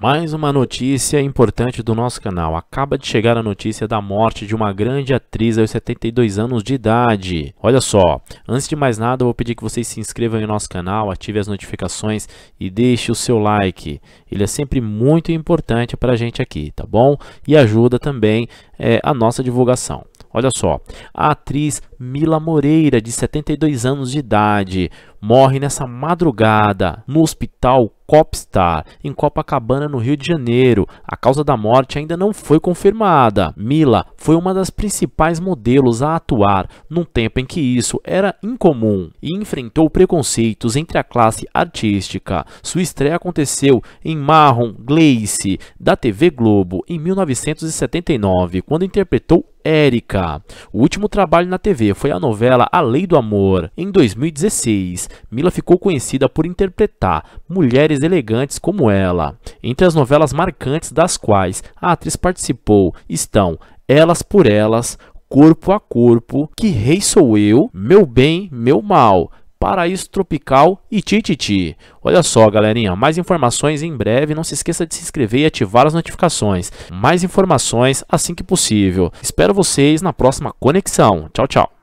Mais uma notícia importante do nosso canal. Acaba de chegar a notícia da morte de uma grande atriz aos 72 anos de idade. Olha só, antes de mais nada, eu vou pedir que vocês se inscrevam no nosso canal, ative as notificações e deixe o seu like. Ele é sempre muito importante para a gente aqui, tá bom? E ajuda também é, a nossa divulgação. Olha só, a atriz Mila Moreira, de 72 anos de idade, morre nessa madrugada no hospital Copstar, em Copacabana, no Rio de Janeiro. A causa da morte ainda não foi confirmada. Mila foi uma das principais modelos a atuar, num tempo em que isso era incomum, e enfrentou preconceitos entre a classe artística. Sua estreia aconteceu em Marron Glace, da TV Globo, em 1979, quando interpretou Érica. O último trabalho na TV foi a novela A Lei do Amor, em 2016. Mila ficou conhecida por interpretar mulheres mulheres elegantes como ela. Entre as novelas marcantes das quais a atriz participou estão Elas por Elas, Corpo a Corpo, Que Rei Sou Eu, Meu Bem, Meu Mal, Paraíso Tropical e Tititi. Olha só, galerinha, mais informações em breve. Não se esqueça de se inscrever e ativar as notificações. Mais informações assim que possível. Espero vocês na próxima conexão. Tchau, tchau.